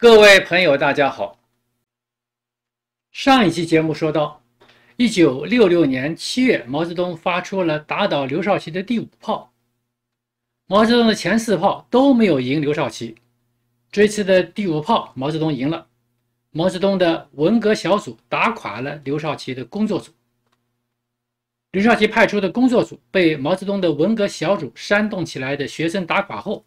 各位朋友，大家好。上一期节目说到，一九六六年七月，毛泽东发出了打倒刘少奇的第五炮。毛泽东的前四炮都没有赢刘少奇，这次的第五炮，毛泽东赢了。毛泽东的文革小组打垮了刘少奇的工作组。刘少奇派出的工作组被毛泽东的文革小组煽动起来的学生打垮后。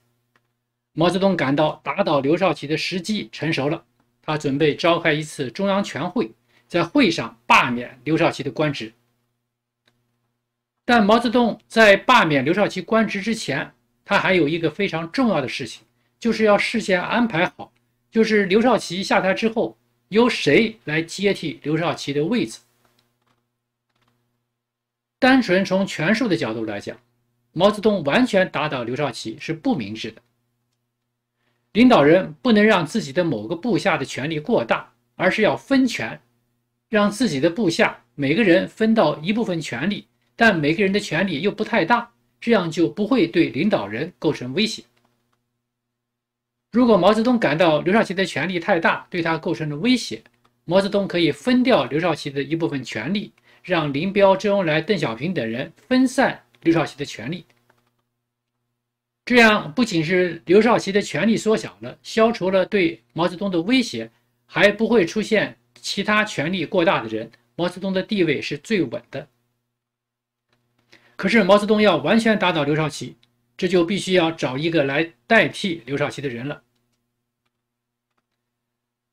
毛泽东感到打倒刘少奇的时机成熟了，他准备召开一次中央全会，在会上罢免刘少奇的官职。但毛泽东在罢免刘少奇官职之前，他还有一个非常重要的事情，就是要事先安排好，就是刘少奇下台之后由谁来接替刘少奇的位置。单纯从权术的角度来讲，毛泽东完全打倒刘少奇是不明智的。领导人不能让自己的某个部下的权力过大，而是要分权，让自己的部下每个人分到一部分权力，但每个人的权力又不太大，这样就不会对领导人构成威胁。如果毛泽东感到刘少奇的权力太大，对他构成了威胁，毛泽东可以分掉刘少奇的一部分权力，让林彪、周恩来、邓小平等人分散刘少奇的权力。这样不仅是刘少奇的权力缩小了，消除了对毛泽东的威胁，还不会出现其他权力过大的人。毛泽东的地位是最稳的。可是毛泽东要完全打倒刘少奇，这就必须要找一个来代替刘少奇的人了。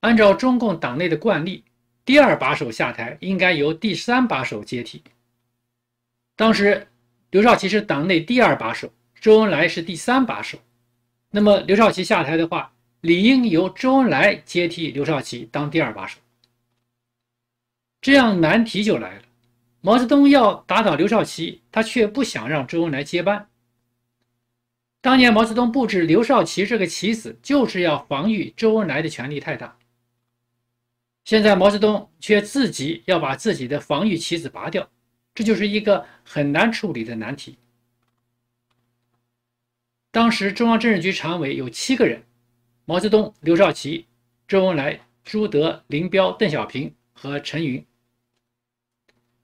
按照中共党内的惯例，第二把手下台应该由第三把手接替。当时刘少奇是党内第二把手。周恩来是第三把手，那么刘少奇下台的话，理应由周恩来接替刘少奇当第二把手。这样难题就来了：毛泽东要打倒刘少奇，他却不想让周恩来接班。当年毛泽东布置刘少奇这个棋子，就是要防御周恩来的权力太大。现在毛泽东却自己要把自己的防御棋子拔掉，这就是一个很难处理的难题。当时中央政治局常委有七个人：毛泽东、刘少奇、周恩来、朱德、林彪、邓小平和陈云。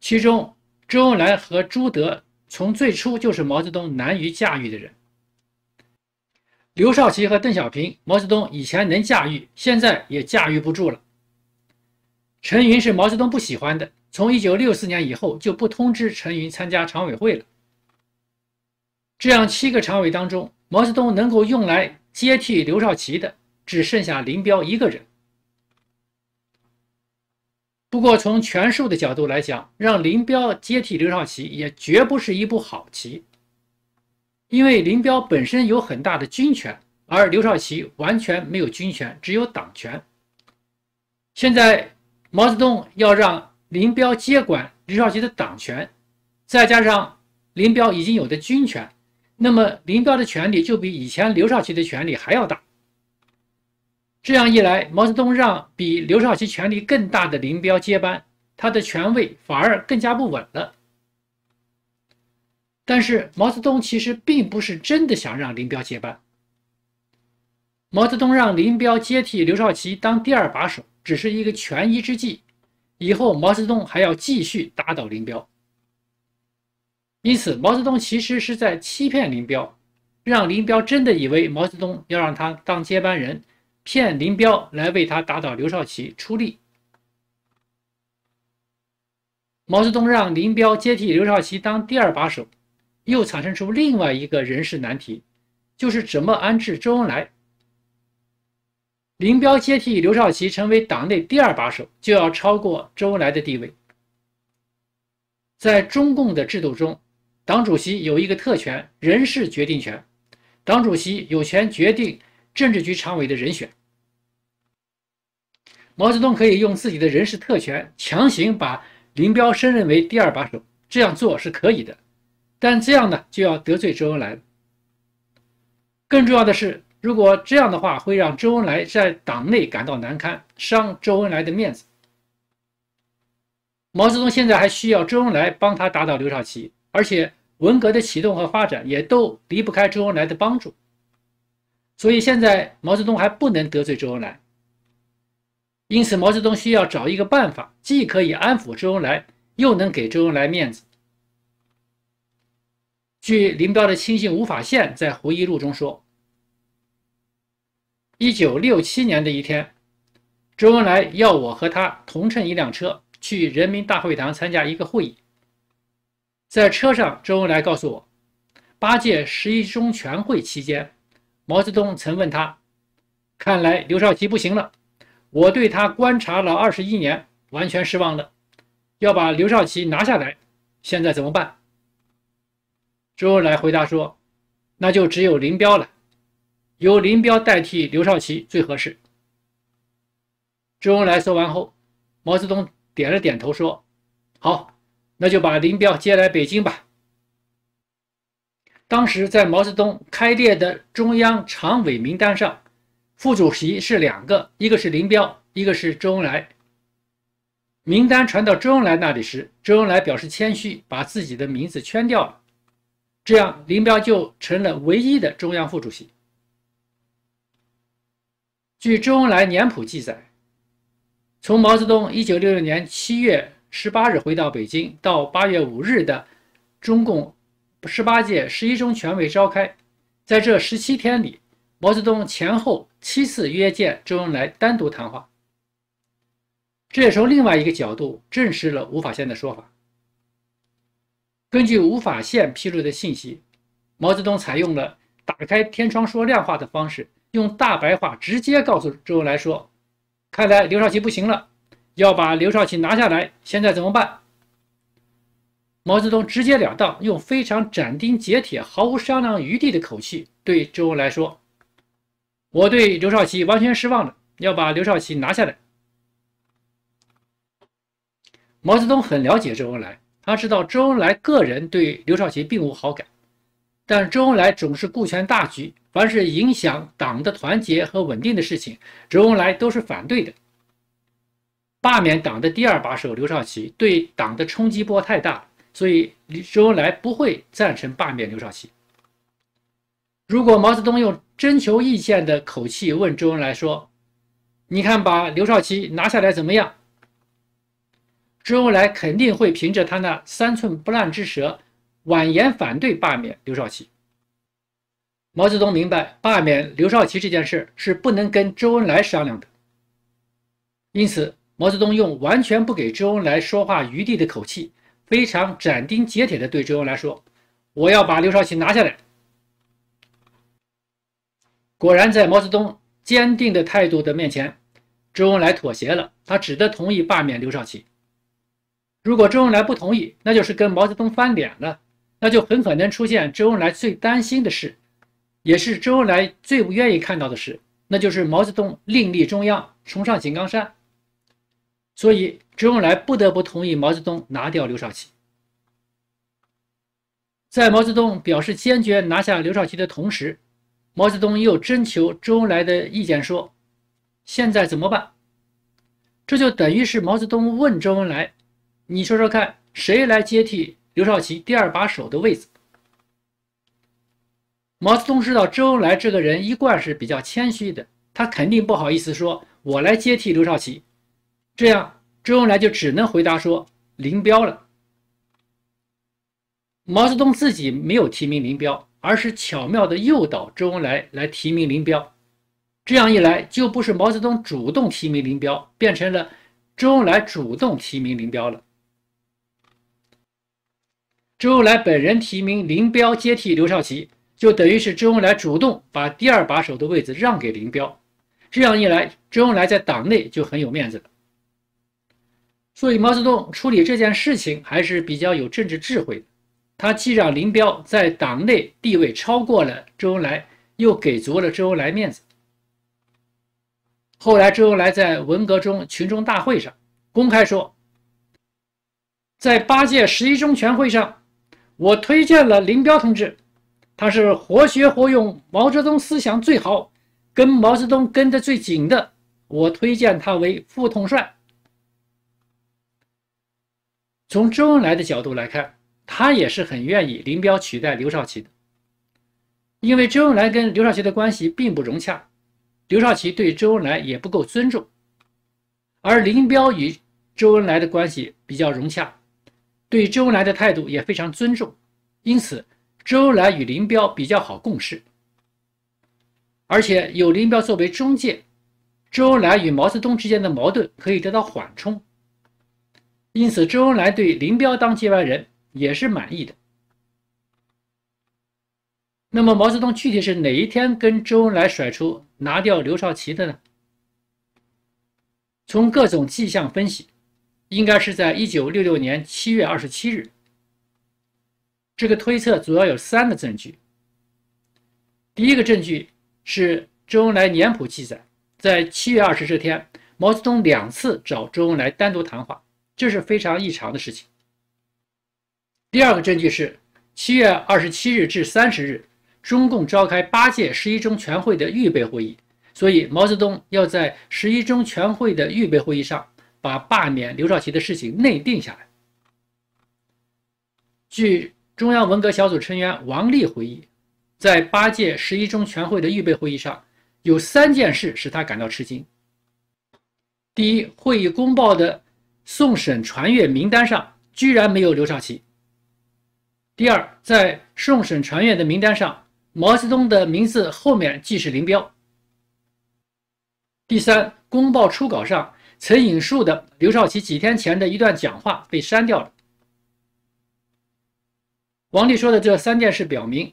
其中，周恩来和朱德从最初就是毛泽东难于驾驭的人；刘少奇和邓小平，毛泽东以前能驾驭，现在也驾驭不住了。陈云是毛泽东不喜欢的，从1964年以后就不通知陈云参加常委会了。这样七个常委当中，毛泽东能够用来接替刘少奇的只剩下林彪一个人。不过，从权术的角度来讲，让林彪接替刘少奇也绝不是一步好棋，因为林彪本身有很大的军权，而刘少奇完全没有军权，只有党权。现在毛泽东要让林彪接管刘少奇的党权，再加上林彪已经有的军权。那么林彪的权力就比以前刘少奇的权力还要大。这样一来，毛泽东让比刘少奇权力更大的林彪接班，他的权位反而更加不稳了。但是毛泽东其实并不是真的想让林彪接班。毛泽东让林彪接替刘少奇当第二把手，只是一个权宜之计，以后毛泽东还要继续打倒林彪。因此，毛泽东其实是在欺骗林彪，让林彪真的以为毛泽东要让他当接班人，骗林彪来为他打倒刘少奇出力。毛泽东让林彪接替刘少奇当第二把手，又产生出另外一个人事难题，就是怎么安置周恩来。林彪接替刘少奇成为党内第二把手，就要超过周恩来的地位，在中共的制度中。党主席有一个特权，人事决定权。党主席有权决定政治局常委的人选。毛泽东可以用自己的人事特权，强行把林彪升任为第二把手，这样做是可以的。但这样呢，就要得罪周恩来。更重要的是，如果这样的话，会让周恩来在党内感到难堪，伤周恩来的面子。毛泽东现在还需要周恩来帮他打倒刘少奇。而且，文革的启动和发展也都离不开周恩来的帮助，所以现在毛泽东还不能得罪周恩来。因此，毛泽东需要找一个办法，既可以安抚周恩来，又能给周恩来面子。据林彪的亲信吴法宪在回忆录中说，一九六七年的一天，周恩来要我和他同乘一辆车去人民大会堂参加一个会议。在车上，周恩来告诉我，八届十一中全会期间，毛泽东曾问他：“看来刘少奇不行了，我对他观察了二十一年，完全失望了，要把刘少奇拿下来，现在怎么办？”周恩来回答说：“那就只有林彪了，由林彪代替刘少奇最合适。”周恩来说完后，毛泽东点了点头说：“好。”那就把林彪接来北京吧。当时在毛泽东开列的中央常委名单上，副主席是两个，一个是林彪，一个是周恩来。名单传到周恩来那里时，周恩来表示谦虚，把自己的名字圈掉了。这样，林彪就成了唯一的中央副主席。据周恩来年谱记载，从毛泽东一九六六年七月。十八日回到北京，到八月五日的中共十八届十一中全会召开，在这十七天里，毛泽东前后七次约见周恩来单独谈话，这也从另外一个角度证实了吴法宪的说法。根据吴法宪披露的信息，毛泽东采用了打开天窗说亮话的方式，用大白话直接告诉周恩来说：“看来刘少奇不行了。”要把刘少奇拿下来，现在怎么办？毛泽东直截了当，用非常斩钉截铁、毫无商量余地的口气对周恩来说：“我对刘少奇完全失望了，要把刘少奇拿下来。”毛泽东很了解周恩来，他知道周恩来个人对刘少奇并无好感，但周恩来总是顾全大局，凡是影响党的团结和稳定的事情，周恩来都是反对的。罢免党的第二把手刘少奇，对党的冲击波太大，所以周恩来不会赞成罢免刘少奇。如果毛泽东用征求意见的口气问周恩来说：“你看把刘少奇拿下来怎么样？”周恩来肯定会凭着他那三寸不烂之舌，婉言反对罢免刘少奇。毛泽东明白，罢免刘少奇这件事是不能跟周恩来商量的，因此。毛泽东用完全不给周恩来说话余地的口气，非常斩钉截铁的对周恩来说：“我要把刘少奇拿下来。”果然，在毛泽东坚定的态度的面前，周恩来妥协了，他只得同意罢免刘少奇。如果周恩来不同意，那就是跟毛泽东翻脸了，那就很可能出现周恩来最担心的事，也是周恩来最不愿意看到的事，那就是毛泽东另立中央，重上井冈山。所以，周恩来不得不同意毛泽东拿掉刘少奇。在毛泽东表示坚决拿下刘少奇的同时，毛泽东又征求周恩来的意见，说：“现在怎么办？”这就等于是毛泽东问周恩来：“你说说看，谁来接替刘少奇第二把手的位子？”毛泽东知道周恩来这个人一贯是比较谦虚的，他肯定不好意思说：“我来接替刘少奇。”这样，周恩来就只能回答说林彪了。毛泽东自己没有提名林彪，而是巧妙的诱导周恩来来提名林彪。这样一来，就不是毛泽东主动提名林彪，变成了周恩来主动提名林彪了。周恩来本人提名林彪接替刘少奇，就等于是周恩来主动把第二把手的位置让给林彪。这样一来，周恩来在党内就很有面子了。所以毛泽东处理这件事情还是比较有政治智慧的。他既让林彪在党内地位超过了周恩来，又给足了周恩来面子。后来周恩来在文革中群众大会上公开说：“在八届十一中全会上，我推荐了林彪同志，他是活学活用毛泽东思想最好、跟毛泽东跟得最紧的，我推荐他为副统帅。”从周恩来的角度来看，他也是很愿意林彪取代刘少奇的，因为周恩来跟刘少奇的关系并不融洽，刘少奇对周恩来也不够尊重，而林彪与周恩来的关系比较融洽，对周恩来的态度也非常尊重，因此周恩来与林彪比较好共事，而且有林彪作为中介，周恩来与毛泽东之间的矛盾可以得到缓冲。因此，周恩来对林彪当接班人也是满意的。那么，毛泽东具体是哪一天跟周恩来甩出拿掉刘少奇的呢？从各种迹象分析，应该是在一九六六年七月二十七日。这个推测主要有三个证据。第一个证据是周恩来年谱记载，在七月二十这天，毛泽东两次找周恩来单独谈话。这是非常异常的事情。第二个证据是，七月二十七日至三十日，中共召开八届十一中全会的预备会议，所以毛泽东要在十一中全会的预备会议上把罢免刘少奇的事情内定下来。据中央文革小组成员王力回忆，在八届十一中全会的预备会议上，有三件事使他感到吃惊。第一，会议公报的。送审传阅名单上居然没有刘少奇。第二，在送审传阅的名单上，毛泽东的名字后面即是林彪。第三，公报初稿上曾引述的刘少奇几天前的一段讲话被删掉了。王丽说的这三件事表明，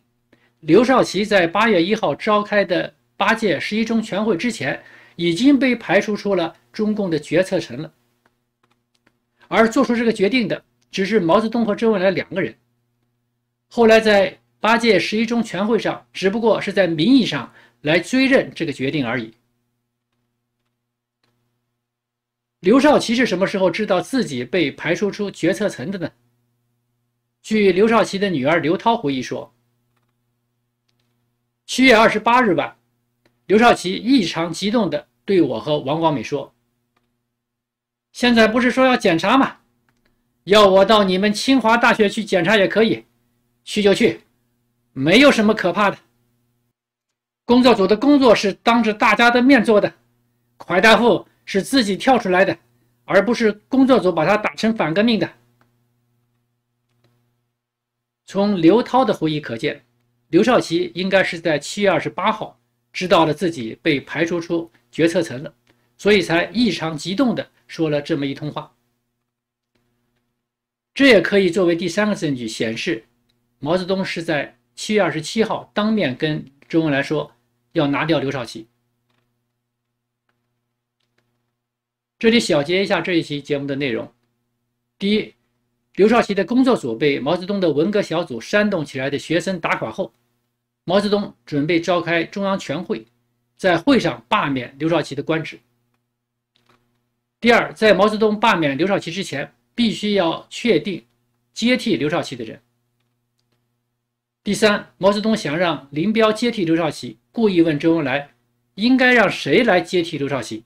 刘少奇在八月一号召开的八届十一中全会之前已经被排除出了中共的决策层了。而做出这个决定的只是毛泽东和周恩来两个人。后来在八届十一中全会上，只不过是在名义上来追认这个决定而已。刘少奇是什么时候知道自己被排除出决策层的呢？据刘少奇的女儿刘涛回忆说，七月二十八日晚，刘少奇异常激动地对我和王光美说。现在不是说要检查吗？要我到你们清华大学去检查也可以，去就去，没有什么可怕的。工作组的工作是当着大家的面做的，怀大富是自己跳出来的，而不是工作组把他打成反革命的。从刘涛的回忆可见，刘少奇应该是在七月二十八号知道了自己被排除出决策层了，所以才异常激动的。说了这么一通话，这也可以作为第三个证据，显示毛泽东是在七月二十七号当面跟周恩来说要拿掉刘少奇。这里小结一下这一期节目的内容：第一，刘少奇的工作组被毛泽东的文革小组煽动起来的学生打垮后，毛泽东准备召开中央全会，在会上罢免刘少奇的官职。第二，在毛泽东罢免刘少奇之前，必须要确定接替刘少奇的人。第三，毛泽东想让林彪接替刘少奇，故意问周恩来应该让谁来接替刘少奇。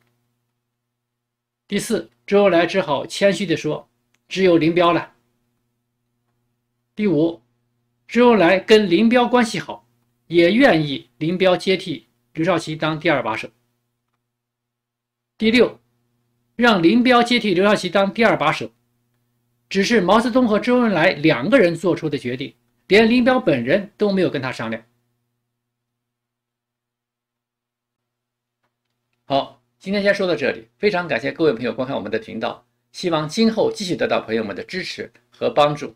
第四，周恩来只好谦虚的说，只有林彪了。第五，周恩来跟林彪关系好，也愿意林彪接替刘少奇当第二把手。第六。让林彪接替刘少奇当第二把手，只是毛泽东和周恩来两个人做出的决定，连林彪本人都没有跟他商量。好，今天先说到这里，非常感谢各位朋友观看我们的频道，希望今后继续得到朋友们的支持和帮助。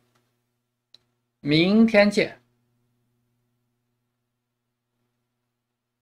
明天见。